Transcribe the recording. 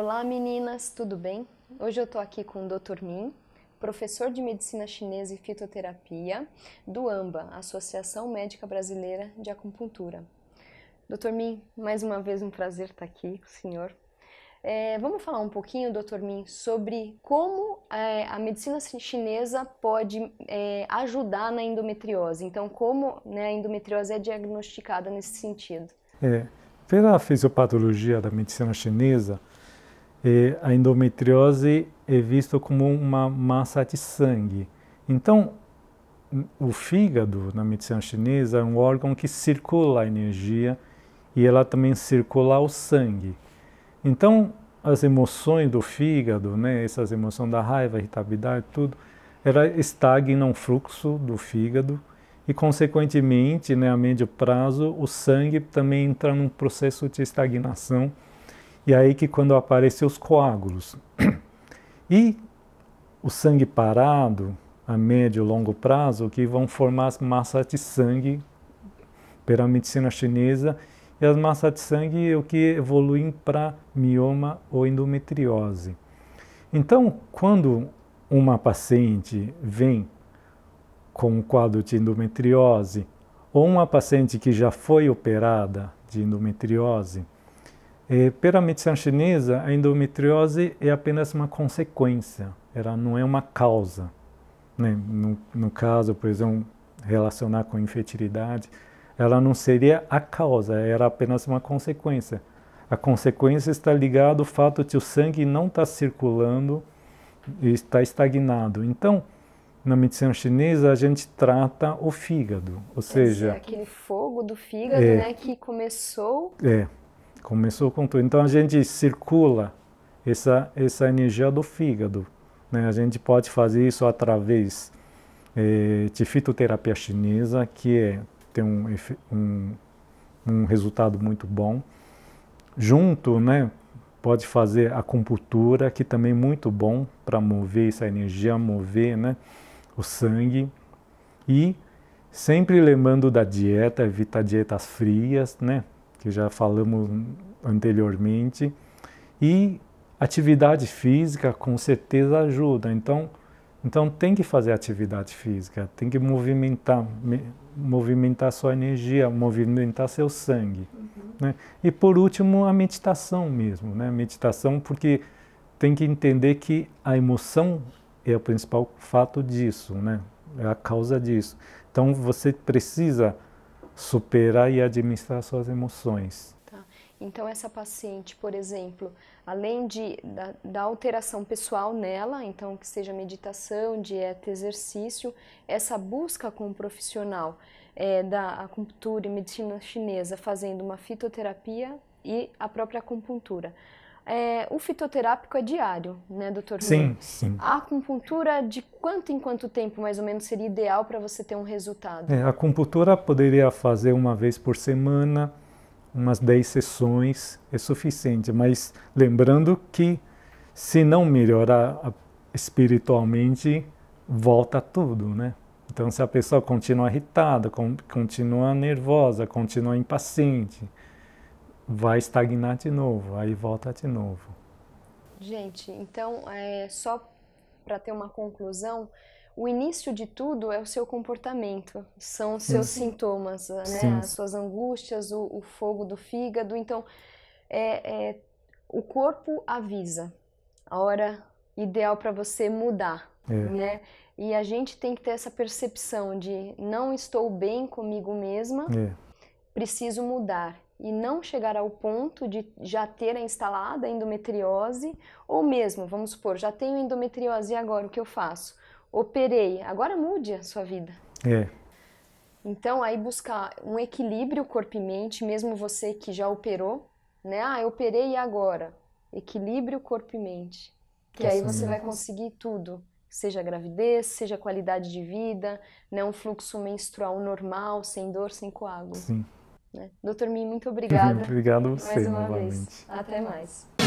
Olá meninas, tudo bem? Hoje eu estou aqui com o Dr. Min, professor de Medicina Chinesa e Fitoterapia do AMBA, Associação Médica Brasileira de Acupuntura. Dr. Min, mais uma vez um prazer estar tá aqui com o senhor. É, vamos falar um pouquinho, Dr. Min, sobre como é, a medicina chinesa pode é, ajudar na endometriose. Então, como né, a endometriose é diagnosticada nesse sentido? É, pela fisiopatologia da medicina chinesa, a endometriose é vista como uma massa de sangue. Então, o fígado, na medicina chinesa, é um órgão que circula a energia e ela também circula o sangue. Então, as emoções do fígado, né, essas emoções da raiva, irritabilidade, tudo, ela estagna um fluxo do fígado e, consequentemente, né, a médio prazo, o sangue também entra num processo de estagnação e aí que quando aparecem os coágulos. E o sangue parado, a médio e longo prazo, que vão formar as massas de sangue pela medicina chinesa, e as massas de sangue o que evoluem para mioma ou endometriose. Então, quando uma paciente vem com um quadro de endometriose, ou uma paciente que já foi operada de endometriose, pela medicina chinesa, a endometriose é apenas uma consequência, ela não é uma causa. Né? No, no caso, por exemplo, relacionar com infertilidade, ela não seria a causa, era apenas uma consequência. A consequência está ligada ao fato de o sangue não estar tá circulando e está estagnado. Então, na medicina chinesa, a gente trata o fígado, ou seja... É aquele fogo do fígado, é, né, que começou... É, Começou com tudo. Então a gente circula essa, essa energia do fígado. Né? A gente pode fazer isso através eh, de fitoterapia chinesa, que é, tem um, um, um resultado muito bom. Junto, né, pode fazer acupuntura, que também é muito bom para mover essa energia, mover né, o sangue. E sempre lembrando da dieta, evitar dietas frias, né? que já falamos anteriormente. E atividade física com certeza ajuda. Então, então tem que fazer atividade física, tem que movimentar, movimentar sua energia, movimentar seu sangue. Uhum. Né? E por último, a meditação mesmo. Né? Meditação, porque tem que entender que a emoção é o principal fato disso, né? é a causa disso. Então você precisa superar e administrar suas emoções. Tá. Então, essa paciente, por exemplo, além de, da, da, alteração pessoal nela, então que seja meditação, dieta, exercício, essa busca com o profissional é, da acupuntura e medicina chinesa, fazendo uma fitoterapia e a própria acupuntura. É, o fitoterápico é diário, né, doutor? Sim, sim. A acupuntura, de quanto em quanto tempo, mais ou menos, seria ideal para você ter um resultado? É, a acupuntura poderia fazer uma vez por semana, umas 10 sessões é suficiente. Mas lembrando que se não melhorar espiritualmente, volta tudo, né? Então, se a pessoa continua irritada, continua nervosa, continua impaciente, vai estagnar de novo, aí volta de novo. Gente, então, é, só para ter uma conclusão, o início de tudo é o seu comportamento, são os seus Sim. sintomas, né? Sim. as suas angústias, o, o, fogo do fígado. Então, é, é, o corpo avisa a hora ideal para você mudar, é. né? E a gente tem que ter essa percepção de não estou bem comigo mesma, é. preciso mudar e não chegar ao ponto de já ter a instalada a endometriose, ou mesmo, vamos supor, já tenho endometriose e agora o que eu faço? Operei, agora mude a sua vida. É. Então, aí buscar um equilíbrio corpo e mente, mesmo você que já operou, né? Ah, eu operei e agora? Equilíbrio corpo e mente. Que tá aí você vai conseguir tudo, seja gravidez, seja qualidade de vida, né? um fluxo menstrual normal, sem dor, sem coágulo. Sim. Né? Doutor Mim, muito obrigada. Obrigado a você, mais uma novamente. Vez. Até mais.